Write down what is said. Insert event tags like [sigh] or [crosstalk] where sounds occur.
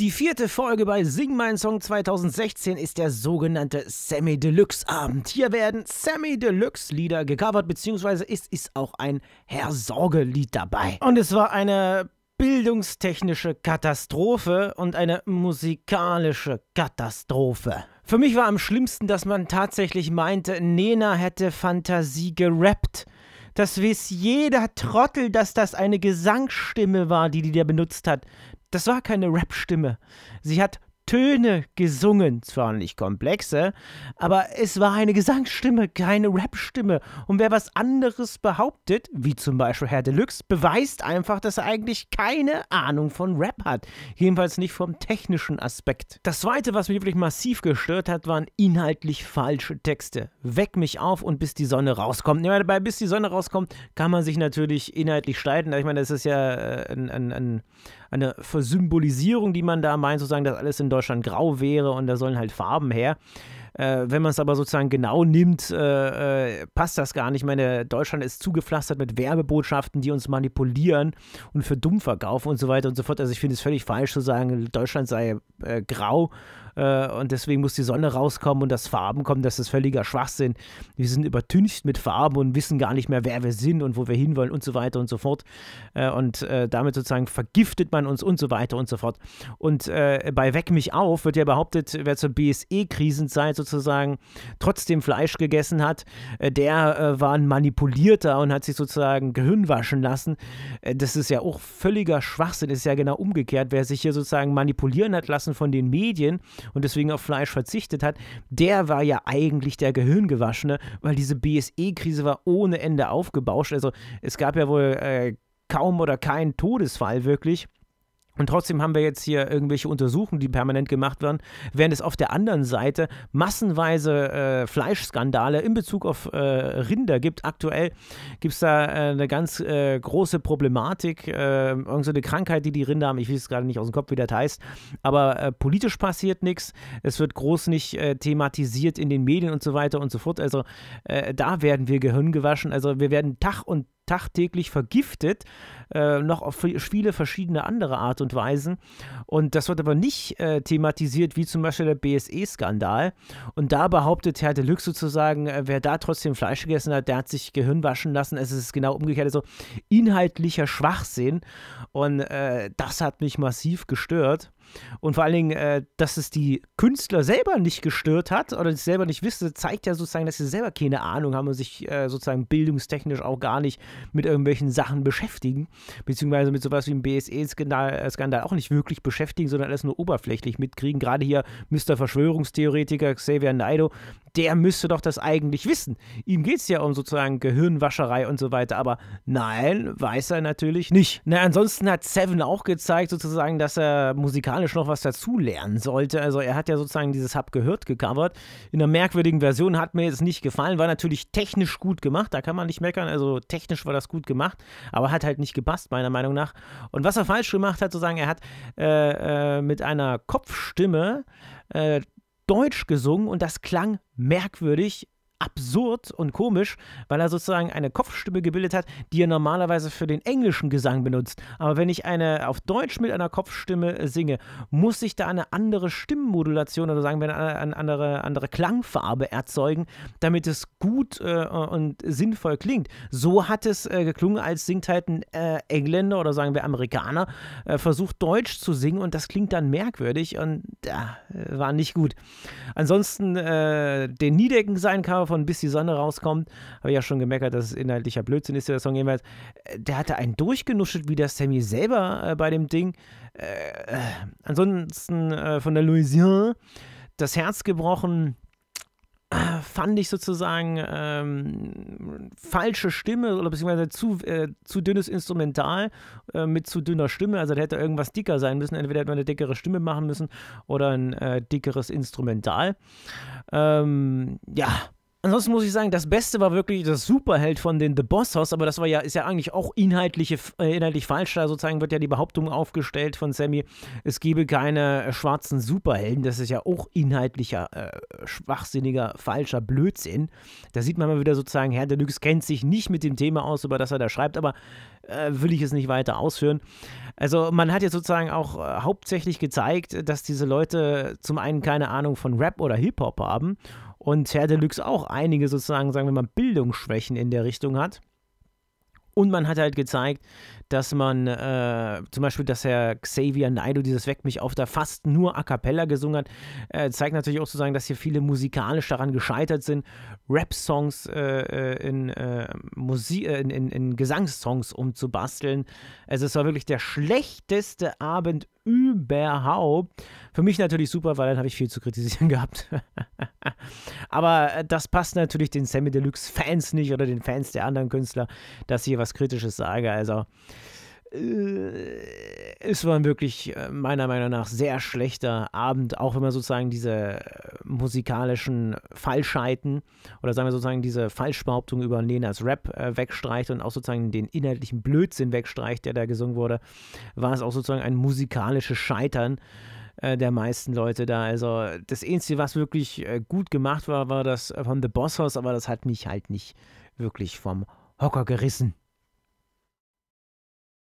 Die vierte Folge bei Sing Mein Song 2016 ist der sogenannte Sammy Deluxe Abend. Hier werden Sammy Deluxe Lieder gecovert, beziehungsweise es ist auch ein Herr Sorge Lied dabei. Und es war eine bildungstechnische Katastrophe und eine musikalische Katastrophe. Für mich war am schlimmsten, dass man tatsächlich meinte, Nena hätte Fantasie gerappt. Das weiß jeder Trottel, dass das eine Gesangsstimme war, die die der benutzt hat. Das war keine Rap-Stimme. Sie hat Töne gesungen, zwar nicht komplexe, aber es war eine Gesangsstimme, keine Rapstimme. Und wer was anderes behauptet, wie zum Beispiel Herr Deluxe, beweist einfach, dass er eigentlich keine Ahnung von Rap hat. Jedenfalls nicht vom technischen Aspekt. Das zweite, was mich wirklich massiv gestört hat, waren inhaltlich falsche Texte. Weck mich auf und bis die Sonne rauskommt. Ja, dabei, bis die Sonne rauskommt, kann man sich natürlich inhaltlich streiten. Ich meine, das ist ja äh, ein, ein, ein, eine Versymbolisierung, die man da meint, sozusagen, dass alles in Deutschland Deutschland grau wäre und da sollen halt Farben her. Äh, wenn man es aber sozusagen genau nimmt, äh, äh, passt das gar nicht. Ich meine, Deutschland ist zugepflastert mit Werbebotschaften, die uns manipulieren und für dumm verkaufen und so weiter und so fort. Also ich finde es völlig falsch zu sagen, Deutschland sei äh, grau äh, und deswegen muss die Sonne rauskommen und das Farben kommen, das ist völliger Schwachsinn. Wir sind übertüncht mit Farben und wissen gar nicht mehr, wer wir sind und wo wir hinwollen und so weiter und so fort. und damit sozusagen vergiftet man uns und so weiter und so fort. Und bei Weck mich auf wird ja behauptet, wer zur BSE-Krisenzeit sozusagen trotzdem Fleisch gegessen hat, äh, der äh, war ein Manipulierter und hat sich sozusagen Gehirn waschen lassen. Äh, das ist ja auch völliger Schwachsinn, ist ja genau umgekehrt. Wer sich hier sozusagen manipulieren hat lassen von den Medien und deswegen auf Fleisch verzichtet hat, der war ja eigentlich der Gehirngewaschene, weil diese BSE-Krise war ohne Ende aufgebauscht. Also es gab ja wohl äh, kaum oder keinen Todesfall wirklich. Und trotzdem haben wir jetzt hier irgendwelche Untersuchungen, die permanent gemacht werden, während es auf der anderen Seite massenweise äh, Fleischskandale in Bezug auf äh, Rinder gibt. Aktuell gibt es da äh, eine ganz äh, große Problematik, äh, irgendeine Krankheit, die die Rinder haben. Ich weiß es gerade nicht aus dem Kopf, wie das heißt. Aber äh, politisch passiert nichts. Es wird groß nicht äh, thematisiert in den Medien und so weiter und so fort. Also da werden wir Gehirn gewaschen. Also wir werden Tag und Tag tagtäglich vergiftet, äh, noch auf viele verschiedene andere Art und Weisen. Und das wird aber nicht äh, thematisiert, wie zum Beispiel der BSE-Skandal. Und da behauptet Herr Deluxe sozusagen, äh, wer da trotzdem Fleisch gegessen hat, der hat sich Gehirn waschen lassen. Es ist genau umgekehrt, also inhaltlicher Schwachsinn. Und äh, das hat mich massiv gestört. Und vor allen Dingen, äh, dass es die Künstler selber nicht gestört hat oder es selber nicht wissen, zeigt ja sozusagen, dass sie selber keine Ahnung haben und sich äh, sozusagen bildungstechnisch auch gar nicht mit irgendwelchen Sachen beschäftigen, beziehungsweise mit sowas wie dem BSE-Skandal äh, auch nicht wirklich beschäftigen, sondern alles nur oberflächlich mitkriegen. Gerade hier Mr. Verschwörungstheoretiker Xavier Naido, der müsste doch das eigentlich wissen. Ihm geht es ja um sozusagen Gehirnwascherei und so weiter, aber nein, weiß er natürlich nicht. Na, ansonsten hat Seven auch gezeigt sozusagen, dass er musikalisch musikalisch noch was dazulernen sollte. Also er hat ja sozusagen dieses Hub gehört gecovert. In einer merkwürdigen Version hat mir jetzt nicht gefallen, war natürlich technisch gut gemacht, da kann man nicht meckern. Also technisch war das gut gemacht, aber hat halt nicht gepasst, meiner Meinung nach. Und was er falsch gemacht hat, sozusagen, er hat äh, äh, mit einer Kopfstimme äh, Deutsch gesungen und das klang merkwürdig absurd und komisch, weil er sozusagen eine Kopfstimme gebildet hat, die er normalerweise für den englischen Gesang benutzt. Aber wenn ich eine auf Deutsch mit einer Kopfstimme äh, singe, muss ich da eine andere Stimmmodulation oder sagen wir eine andere, andere Klangfarbe erzeugen, damit es gut äh, und sinnvoll klingt. So hat es äh, geklungen, als singt halt ein äh, Engländer oder sagen wir Amerikaner, äh, versucht Deutsch zu singen und das klingt dann merkwürdig und äh, war nicht gut. Ansonsten den Niedecken sein kann von Bis die Sonne rauskommt, habe ich ja schon gemeckert, dass es inhaltlicher Blödsinn ist, der Song jemals. Äh, der hatte einen durchgenuschelt, wie der Sammy selber äh, bei dem Ding. Äh, äh ansonsten äh, von der Louisiane das Herz gebrochen äh, fand ich sozusagen ähm, falsche Stimme oder beziehungsweise zu, äh, zu dünnes Instrumental äh, mit zu dünner Stimme. Also da hätte irgendwas dicker sein müssen. Entweder hätte man eine dickere Stimme machen müssen oder ein äh, dickeres Instrumental. Ähm, ja, Ansonsten muss ich sagen, das Beste war wirklich das Superheld von den The Boss House, aber das war ja, ist ja eigentlich auch inhaltliche, äh, inhaltlich falsch. Da sozusagen wird ja die Behauptung aufgestellt von Sammy, es gebe keine äh, schwarzen Superhelden. Das ist ja auch inhaltlicher, äh, schwachsinniger, falscher Blödsinn. Da sieht man mal wieder sozusagen, Herr Deluxe kennt sich nicht mit dem Thema aus, über das er da schreibt, aber äh, will ich es nicht weiter ausführen. Also man hat jetzt sozusagen auch äh, hauptsächlich gezeigt, dass diese Leute zum einen keine Ahnung von Rap oder Hip-Hop haben und Herr Deluxe auch einige sozusagen, sagen wir mal, Bildungsschwächen in der Richtung hat. Und man hat halt gezeigt, dass man äh, zum Beispiel, dass Herr Xavier Naido dieses Weck mich auf da fast nur A Cappella gesungen hat, äh, zeigt natürlich auch zu sagen, dass hier viele musikalisch daran gescheitert sind, Rap-Songs äh, äh in, äh, Musik, äh, in, in, in Gesangssongs umzubasteln. Also es war wirklich der schlechteste Abend überhaupt. Für mich natürlich super, weil dann habe ich viel zu kritisieren [laughs] gehabt. Aber äh, das passt natürlich den Sammy Deluxe Fans nicht oder den Fans der anderen Künstler, dass ich hier was Kritisches sage. Also äh, es war wirklich äh, meiner Meinung nach sehr schlechter Abend, auch wenn man sozusagen diese äh, musikalischen Falschheiten oder sagen wir sozusagen diese Falschbehauptung über Lenas Rap wegstreicht und auch sozusagen den inhaltlichen Blödsinn wegstreicht, der da gesungen wurde, war es auch sozusagen ein musikalisches Scheitern der meisten Leute da. Also das Einzige, was wirklich gut gemacht war, war das von The Boss House, aber das hat mich halt nicht wirklich vom Hocker gerissen.